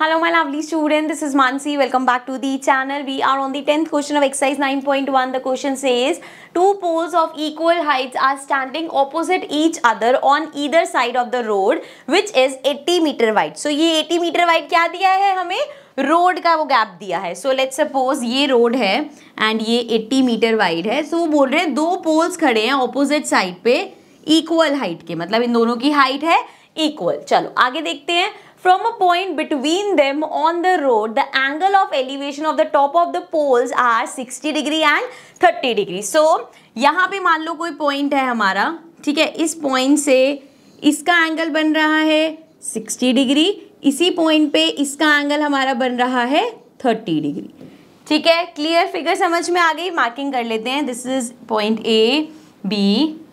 Hello my lovely student this is Mansi welcome back to the channel we are on the tenth question of exercise 9.1 the question says two poles of equal heights are standing opposite each other on either side of the road which is 80 meter wide so ये 80 meter wide क्या दिया है हमें road का वो gap दिया है so let's suppose ये रोड है एंड ये 80 मीटर वाइड है सो so, वो बोल रहे हैं दो पोल्स खड़े हैं ऑपोजिट साइड पे इक्वल हाइट के मतलब इन दोनों की हाइट है इक्वल चलो आगे देखते हैं From a point between them on the road, the angle of elevation of the top of the poles are 60 degree and 30 degree. So, यहाँ पे मान लो कोई पॉइंट है हमारा ठीक है इस पॉइंट से इसका एंगल बन रहा है 60 डिग्री इसी पॉइंट पे इसका एंगल हमारा बन रहा है 30 डिग्री ठीक है क्लियर फिगर समझ में आ गई मार्किंग कर लेते हैं this is point A B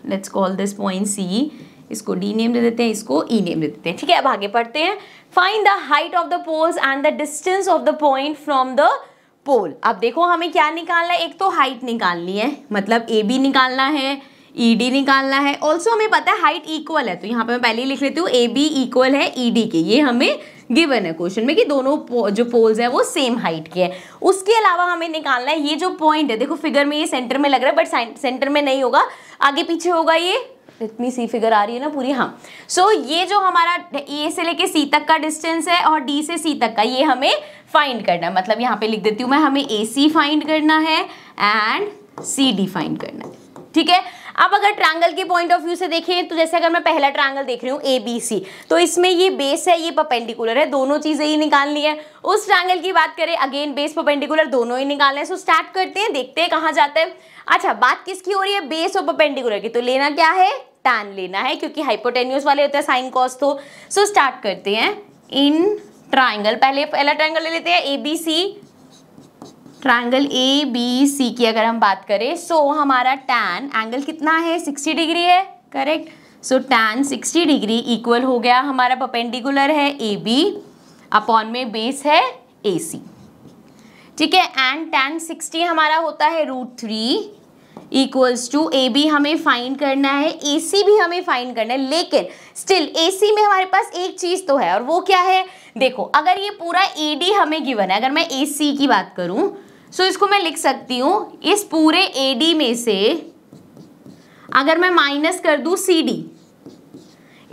let's call this point C इसको डी नेम दे देते हैं इसको ई e नेम दे देते हैं ठीक है अब आगे पढ़ते हैं find the height of the poles and the distance of the point from the pole अब देखो हमें क्या निकालना है एक तो हाइट निकालनी है मतलब ए बी निकालना है ई e डी निकालना है ऑल्सो हमें पता है हाइट इक्वल है तो यहाँ पे मैं पहले ही लिख लेती हूँ ए बी इक्वल है ई e डी के ये हमें गिवन है क्वेश्चन में कि दोनों पो, जो पोल्स है वो सेम हाइट के हैं उसके अलावा हमें निकालना है ये जो पॉइंट है देखो फिगर में ये सेंटर में लग रहा है बट सेंटर में नहीं होगा आगे पीछे होगा ये इतनी सी फिगर आ रही है ना पूरी हाँ सो so, ये जो हमारा ए से लेके सी तक का डिस्टेंस है और डी से सी तक का ये हमें फाइंड करना है मतलब यहाँ पे लिख देती हूँ मैं हमें ए सी फाइंड करना है एंड सी डी फाइंड करना है ठीक है अब अगर ट्रायंगल के पॉइंट ऑफ व्यू से देखें तो जैसे अगर मैं पहला ट्रायंगल देख रही हूँ ए बी सी तो इसमें ये बेस है ये परपेंडिकुलर है दोनों चीज़ें ही निकालनी है उस ट्रायंगल की बात करें अगेन बेस परपेंडिकुलर दोनों ही निकालना है सो स्टार्ट करते हैं देखते हैं कहाँ जाते हैं अच्छा बात किसकी हो रही है बेस और परपेंडिकुलर की तो लेना क्या है टैन लेना है क्योंकि हाइपोटेन्यूज वाले होते हैं साइन कॉस तो सो स्टार्ट करते हैं इन ट्राइंगल पहले पहला ट्राइंगल ले लेते हैं A B C triangle A B C की अगर हम बात करें सो so, हमारा टैन एंगल कितना है सिक्सटी डिग्री है correct so tan sixty degree equal हो गया हमारा पपेंडिकुलर है ए बी अपॉन में बेस है ए सी ठीक है एंड टैन सिक्सटी हमारा होता है root three equals to A B हमें फाइंड करना है ए सी भी हमें फाइंड करना है लेकिन स्टिल ए सी में हमारे पास एक चीज़ तो है और वो क्या है देखो अगर ये पूरा ए डी हमें गिवन है अगर मैं ए सी की बात करूं सो इसको मैं लिख सकती हूं इस पूरे ए डी में से अगर मैं माइनस कर दू सी डी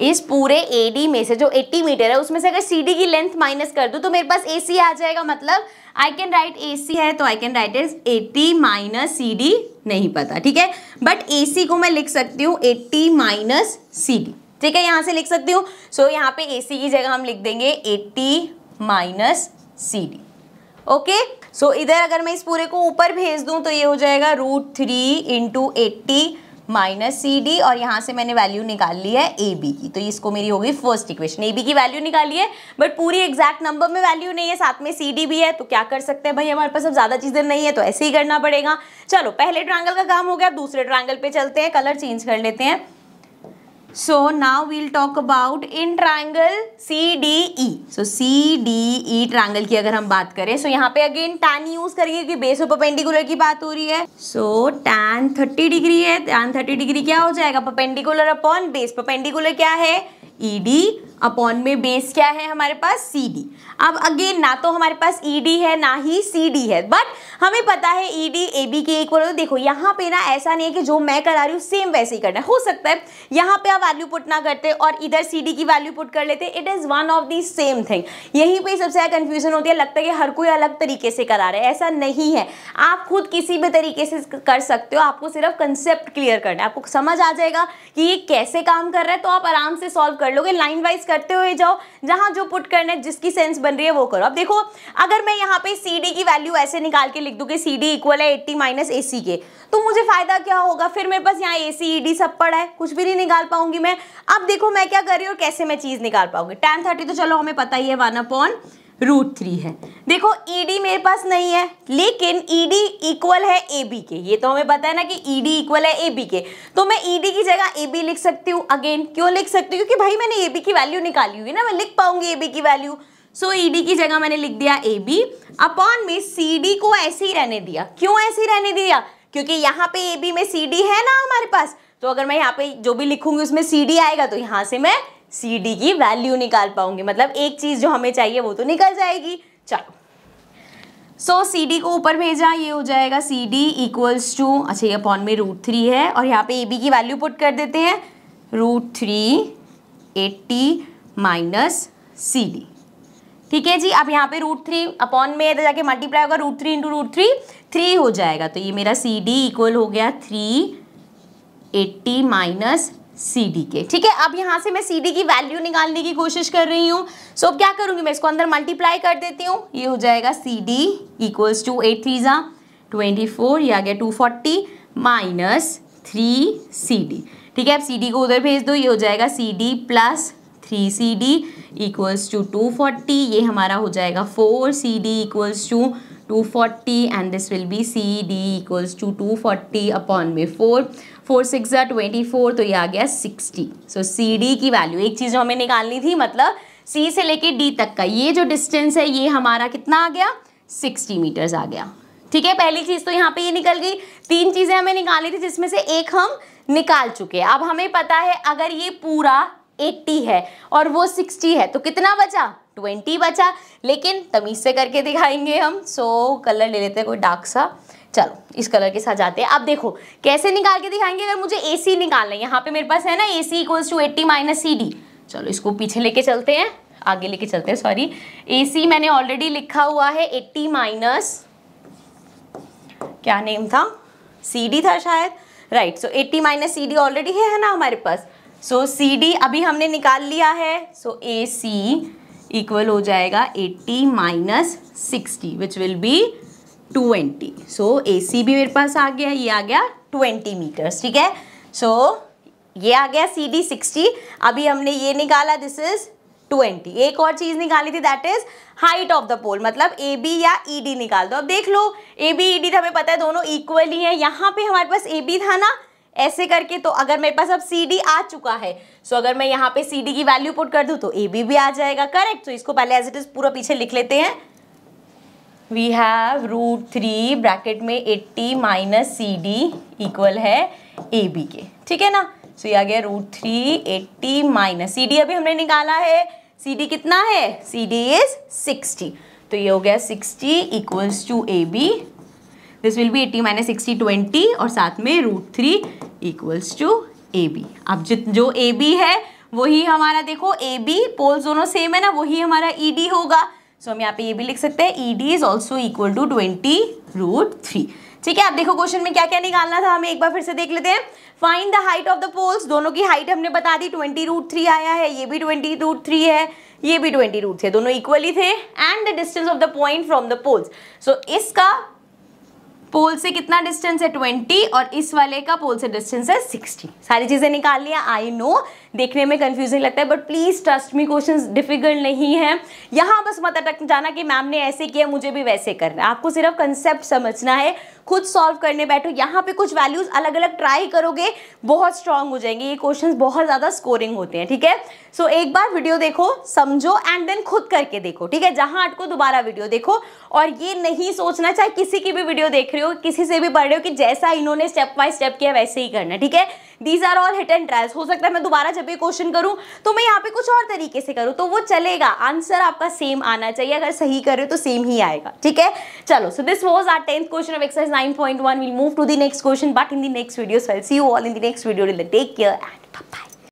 इस पूरे एडी में से जो 80 मीटर है उसमें से अगर सी की लेंथ माइनस कर दूँ तो मेरे पास ए आ जाएगा मतलब आई कैन राइट ए है तो I can write is eighty minus C नहीं पता ठीक है बट ए को मैं लिख सकती हूँ एट्टी माइनस सी ठीक है यहाँ से लिख सकती हूँ सो so, यहाँ पे ए की जगह हम लिख देंगे eighty minus C okay so इधर अगर मैं इस पूरे को ऊपर भेज दूँ तो ये हो जाएगा root three into eighty minus C D और यहाँ से मैंने वैल्यू निकाल ली है ए बी की तो इसको मेरी होगी फर्स्ट इक्वेशन ए बी की वैल्यू निकाली है बट पूरी एग्जैक्ट नंबर में वैल्यू नहीं है साथ में सी डी भी है तो क्या कर सकते हैं भाई हमारे पास अब ज़्यादा चीज़ें नहीं है तो ऐसे ही करना पड़ेगा चलो पहले ट्रायंगल का काम हो गया दूसरे ट्रायंगल पे चलते हैं कलर चेंज कर लेते हैं So now we'll talk about in triangle CDE. So CDE triangle की अगर हम बात करें so यहाँ पे again tan use करेंगे कि base ऑफ perpendicular की बात हो रही है so tan 30 degree है tan 30 degree क्या हो जाएगा perpendicular upon base perpendicular क्या है ED अपॉन में बेस क्या है हमारे पास सी डी अब अगेन ना तो हमारे पास ई e डी है ना ही सी डी है बट हमें पता है ई डी ए बी के एक वो देखो यहाँ पे ना ऐसा नहीं है कि जो मैं करा रही हूँ सेम वैसे ही करना है हो सकता है यहाँ पे आप वैल्यू पुट ना करते और इधर सी डी की वैल्यू पुट कर लेते it is one of the same thing यहीं पर सबसे ज़्यादा कन्फ्यूजन होती है लगता है कि हर कोई अलग तरीके से करा रहा है ऐसा नहीं है आप खुद किसी भी तरीके से कर सकते हो आपको सिर्फ कंसेप्ट क्लियर करना है आपको समझ आ जाएगा कि ये कैसे काम कर रहा है तो आप आराम से सॉल्व कर लोगे लाइन वाइज करते हुए जाओ जहां जो पुट करना है जिसकी सेंस बन रही है वो करो अब देखो अगर मैं यहाँ पे सी डी की वैल्यू ऐसे निकाल के लिख दूँ कि सी डी इक्वल है एट्टी माइनस ए सी के तो मुझे फ़ायदा क्या होगा फिर मेरे पास यहाँ ए सी ई डी सब पड़ा है कुछ भी नहीं निकाल पाऊंगी मैं अब देखो मैं क्या कर रही हूँ और कैसे मैं चीज़ निकाल पाऊंगी टेन थर्टी तो चलो हमें पता ही है वन अपॉन रूट थ्री है देखो ईडी e मेरे पास नहीं है लेकिन ईडी e इक्वल है ए बी के ये तो हमें पता है ना कि ईडी e इक्वल है ए बी के तो मैं ईडी की जगह ए बी लिख सकती हूँ अगेन क्यों लिख सकती हूँ क्योंकि भाई मैंने ए बी की वैल्यू निकाली हुई ना मैं लिख पाऊंगी ए बी की वैल्यू सो ई डी की जगह मैंने लिख दिया ए बी अपॉन में सी डी को ऐसे ही रहने दिया क्यों ऐसे ही रहने दिया क्योंकि यहाँ पे ए बी में सी डी है ना हमारे पास तो अगर मैं यहाँ पे जो भी लिखूंगी उसमें सी डी आएगा तो यहाँ से मैं सी डी की वैल्यू निकाल पाऊंगी मतलब एक चीज़ जो हमें चाहिए वो तो निकल जाएगी चलो सो सी डी को ऊपर भेजा ये हो जाएगा सी डी इक्वल्स टू अच्छा ये अपॉन में रूट थ्री है और यहाँ पे ए बी की वैल्यू पुट कर देते हैं root three eighty minus C D ठीक है जी अब यहाँ पे रूट थ्री अपॉन में तो जाके मल्टीप्लाई होगा root three into root three three हो जाएगा तो ये मेरा सी डी इक्वल हो गया three eighty minus C D के ठीक है अब यहाँ से मैं सी डी की वैल्यू निकालने की कोशिश कर रही हूँ सो so, अब क्या करूँगी मैं इसको अंदर मल्टीप्लाई कर देती हूँ ये हो जाएगा C D equals to eight three ज़ा ट्वेंटी फोर या आ गया two forty minus three C D ठीक है अब सी डी को उधर भेज दो ये हो जाएगा C D plus three C D equals to two forty ये हमारा हो जाएगा four C D equals to 240 and this will be CD equals to 240 upon me 4 four six are twenty four तो ये आ गया सिक्सटी सो सी डी की वैल्यू एक चीज़ हमें निकालनी थी मतलब सी से लेके डी तक का ये जो डिस्टेंस है ये हमारा कितना आ गया सिक्सटी मीटर्स आ गया ठीक है पहली चीज़ तो यहाँ पे ये निकल गई तीन चीज़ें हमें निकालनी थी जिसमें से एक हम निकाल चुके अब हमें पता है अगर ये पूरा एट्टी है और वो सिक्सटी है तो कितना बचा ट्वेंटी बचा लेकिन तमीज़ से करके दिखाएंगे हम सो so, कलर ले लेते हैं कोई डार्क सा चलो इस कलर के साथ जाते हैं आप देखो कैसे निकाल के दिखाएंगे अगर मुझे ए सी निकालना है यहाँ पे मेरे पास है ना A C equals to eighty minus C D चलो इसको पीछे लेके चलते हैं आगे लेके चलते हैं सॉरी ए सी मैंने ऑलरेडी लिखा हुआ है एट्टी माइनस क्या नेम था सी डी था शायद right so eighty minus C D already है ना हमारे पास सो सी डी अभी हमने निकाल लिया है सो ए सी इक्वल हो जाएगा 80 minus sixty which will be 20 so A C भी मेरे पास आ गया ये आ गया 20 मीटर्स ठीक है सो so, ये आ गया सी डी सिक्सटी अभी हमने ये निकाला दिस इज 20 एक और चीज़ निकाली थी that is height of the pole मतलब ए बी या ई e डी निकाल दो अब देख लो ए बी ई डी तो हमें पता है दोनों इक्वल ही है यहाँ पे हमारे पास ए बी था ना ऐसे करके तो अगर मेरे पास अब सी डी आ चुका है सो अगर मैं यहाँ पे सी डी की वैल्यू पुट कर दूँ तो ए बी भी आ जाएगा करेक्ट तो इसको पहले एज इट इज़ पूरा पीछे लिख लेते हैं we have root three bracket में eighty minus C D equal है ए बी के ठीक है ना सो so, ये आ गया root three eighty minus C D अभी हमने निकाला है सी डी कितना है सी डी इज सिक्सटी तो ये हो गया sixty equals to A B this will be eighty minus sixty twenty और साथ में root three equals to A B अब जित जो ए बी है वही हमारा देखो ए बी पोल्स दोनों सेम है ना वही हमारा ई e डी होगा सो so, हम यहाँ पे ये भी लिख सकते हैं E D is also equal to twenty root three ठीक है आप देखो क्वेश्चन में क्या क्या निकालना था हमें एक बार फिर से देख लेते हैं find the height of the poles दोनों की हाइट हमने बता दी ट्वेंटी रूट थ्री आया है ये भी ट्वेंटी रूट थ्री है ये भी ट्वेंटी रूट थे दोनों इक्वली थे and the distance of the point from the poles so इसका पोल से कितना डिस्टेंस है 20 और इस वाले का पोल से डिस्टेंस है 60 सारी चीज़ें निकाल लिया आई नो देखने में कंफ्यूजिंग लगता है but please trust me questions difficult नहीं है यहाँ बस मत अटक जाना कि मैम ने ऐसे किया मुझे भी वैसे करना है आपको सिर्फ कंसेप्ट समझना है खुद सॉल्व करने बैठो यहाँ पे कुछ वैल्यूज अलग अलग ट्राई करोगे बहुत स्ट्रांग हो जाएंगे ये क्वेश्चन बहुत ज़्यादा स्कोरिंग होते हैं ठीक है सो so, एक बार वीडियो देखो समझो एंड देन खुद करके देखो ठीक है जहाँ अटको दोबारा वीडियो देखो और ये नहीं सोचना चाहे किसी की भी वीडियो देख रहे हो किसी से भी पढ़ रहे हो कि जैसा इन्होंने स्टेप बाय स्टेप किया वैसे ही करना ठीक है these are all hit and trials हो सकता है मैं दोबारा जब ये क्वेश्चन करूँ तो मैं यहाँ पे कुछ और तरीके से करूँ तो वो चलेगा आंसर आपका सेम आना चाहिए अगर सही कर रहे हो तो सेम ही आएगा ठीक है चलो so this was our tenth question of exercise nine point one will move to the next question but in the next video see you all in the next video take care and bye